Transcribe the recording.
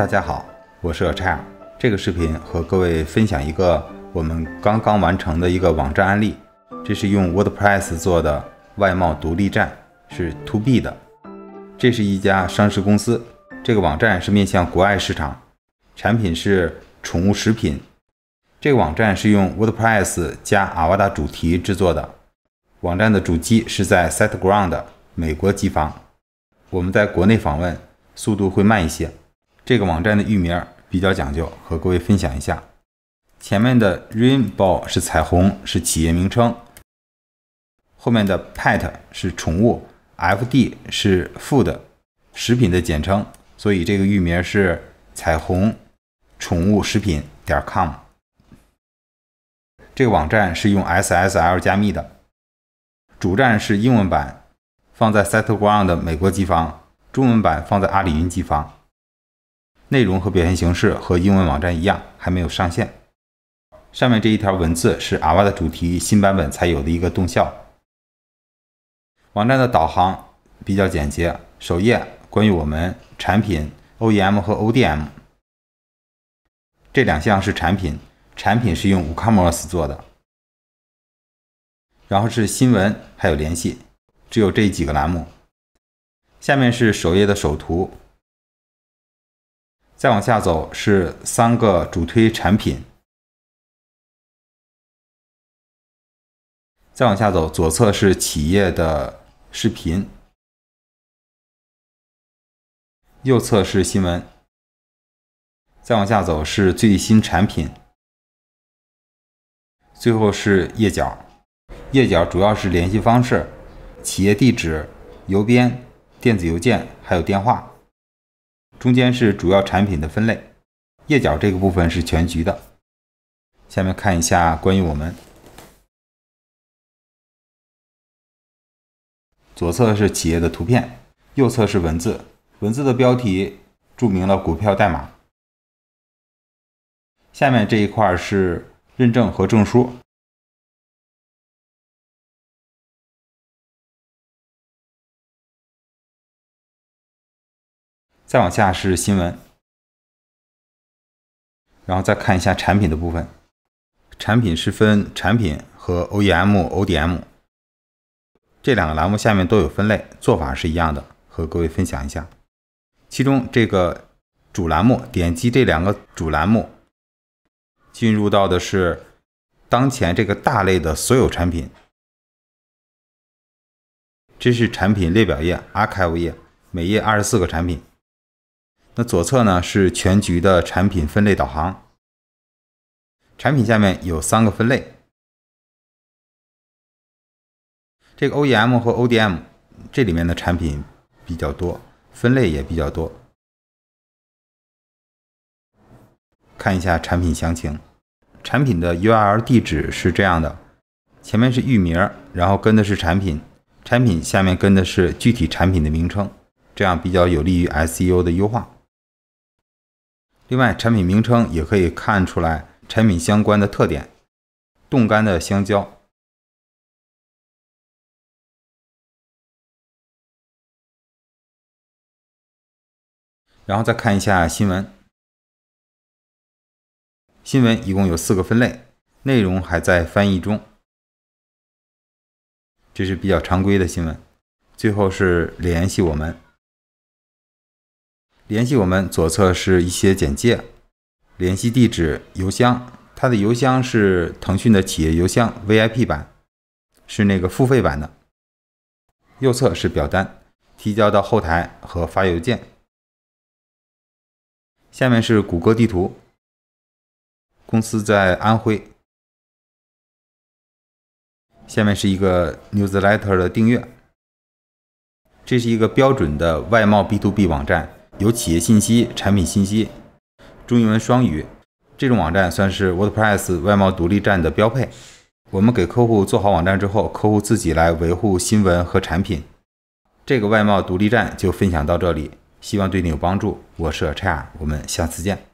大家好，我是柴 r 这个视频和各位分享一个我们刚刚完成的一个网站案例。这是用 WordPress 做的外贸独立站，是 To B 的。这是一家上市公司，这个网站是面向国外市场，产品是宠物食品。这个网站是用 WordPress 加 a v a a 主题制作的。网站的主机是在 s i t e g r o u n d 美国机房，我们在国内访问速度会慢一些。这个网站的域名比较讲究，和各位分享一下。前面的 Rainbow 是彩虹，是企业名称；后面的 Pet 是宠物，FD 是 Food 食品的简称。所以这个域名是彩虹宠物食品点 com。这个网站是用 SSL 加密的，主站是英文版，放在 s e t e g r o u n d 的美国机房；中文版放在阿里云机房。内容和表现形式和英文网站一样，还没有上线。上面这一条文字是阿瓦的主题新版本才有的一个动效。网站的导航比较简洁，首页关于我们产品 OEM 和 ODM 这两项是产品，产品是用 e-commerce 做的，然后是新闻还有联系，只有这几个栏目。下面是首页的首图。再往下走是三个主推产品。再往下走，左侧是企业的视频，右侧是新闻。再往下走是最新产品，最后是页脚。页脚主要是联系方式、企业地址、邮编、电子邮件，还有电话。中间是主要产品的分类，页脚这个部分是全局的。下面看一下关于我们左侧是企业的图片，右侧是文字，文字的标题注明了股票代码。下面这一块是认证和证书。再往下是新闻，然后再看一下产品的部分。产品是分产品和 OEM、ODM 这两个栏目，下面都有分类，做法是一样的，和各位分享一下。其中这个主栏目，点击这两个主栏目，进入到的是当前这个大类的所有产品。这是产品列表页、Archive 页，每页二十四个产品。那左侧呢是全局的产品分类导航，产品下面有三个分类，这个 OEM 和 ODM 这里面的产品比较多，分类也比较多。看一下产品详情，产品的 URL 地址是这样的，前面是域名，然后跟的是产品，产品下面跟的是具体产品的名称，这样比较有利于 SEO 的优化。另外，产品名称也可以看出来产品相关的特点，冻干的香蕉。然后再看一下新闻，新闻一共有四个分类，内容还在翻译中。这是比较常规的新闻，最后是联系我们。联系我们，左侧是一些简介、联系地址、邮箱。它的邮箱是腾讯的企业邮箱 VIP 版，是那个付费版的。右侧是表单，提交到后台和发邮件。下面是谷歌地图，公司在安徽。下面是一个 Newsletter 的订阅，这是一个标准的外贸 b to b 网站。有企业信息、产品信息、中英文双语，这种网站算是 WordPress 外贸独立站的标配。我们给客户做好网站之后，客户自己来维护新闻和产品。这个外贸独立站就分享到这里，希望对你有帮助。我是 h a 我们下次见。